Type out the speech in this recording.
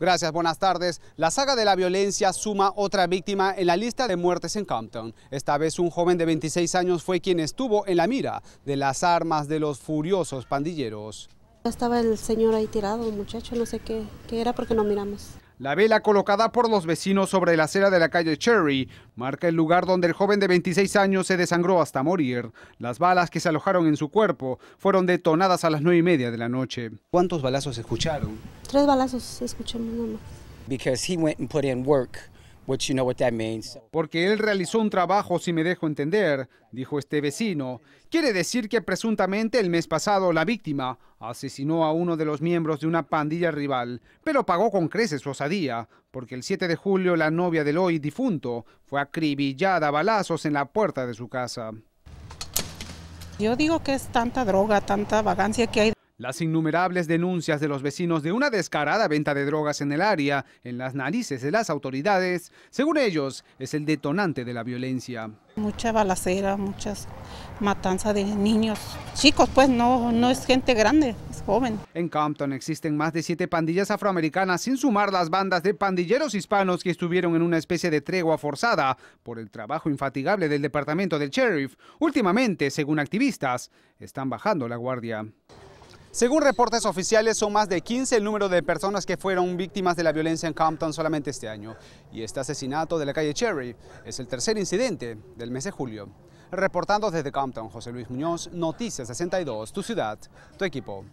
Gracias, buenas tardes. La saga de la violencia suma otra víctima en la lista de muertes en Compton. Esta vez un joven de 26 años fue quien estuvo en la mira de las armas de los furiosos pandilleros. Estaba el señor ahí tirado, muchacho, no sé qué, qué era porque no miramos. La vela colocada por los vecinos sobre la acera de la calle Cherry marca el lugar donde el joven de 26 años se desangró hasta morir. Las balas que se alojaron en su cuerpo fueron detonadas a las 9 y media de la noche. ¿Cuántos balazos escucharon? Tres balazos escuchamos uno. más. Because he went and put in work. Porque él realizó un trabajo, si me dejo entender, dijo este vecino. Quiere decir que presuntamente el mes pasado la víctima asesinó a uno de los miembros de una pandilla rival, pero pagó con creces su osadía, porque el 7 de julio la novia del hoy difunto fue acribillada a balazos en la puerta de su casa. Yo digo que es tanta droga, tanta vagancia que hay. Las innumerables denuncias de los vecinos de una descarada venta de drogas en el área, en las narices de las autoridades, según ellos, es el detonante de la violencia. Mucha balacera, muchas matanzas de niños, chicos, pues no, no es gente grande, es joven. En Compton existen más de siete pandillas afroamericanas, sin sumar las bandas de pandilleros hispanos que estuvieron en una especie de tregua forzada por el trabajo infatigable del departamento del sheriff. Últimamente, según activistas, están bajando la guardia. Según reportes oficiales, son más de 15 el número de personas que fueron víctimas de la violencia en Compton solamente este año. Y este asesinato de la calle Cherry es el tercer incidente del mes de julio. Reportando desde Compton, José Luis Muñoz, Noticias 62, tu ciudad, tu equipo.